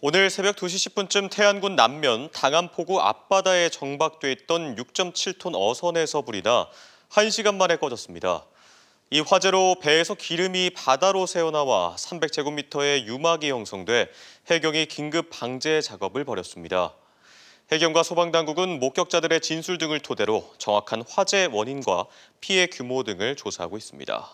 오늘 새벽 2시 10분쯤 태안군 남면 당암포구 앞바다에 정박돼 있던 6.7톤 어선에서 불이 나 1시간 만에 꺼졌습니다. 이 화재로 배에서 기름이 바다로 새어나와 300제곱미터의 유막이 형성돼 해경이 긴급 방제 작업을 벌였습니다. 해경과 소방당국은 목격자들의 진술 등을 토대로 정확한 화재 원인과 피해 규모 등을 조사하고 있습니다.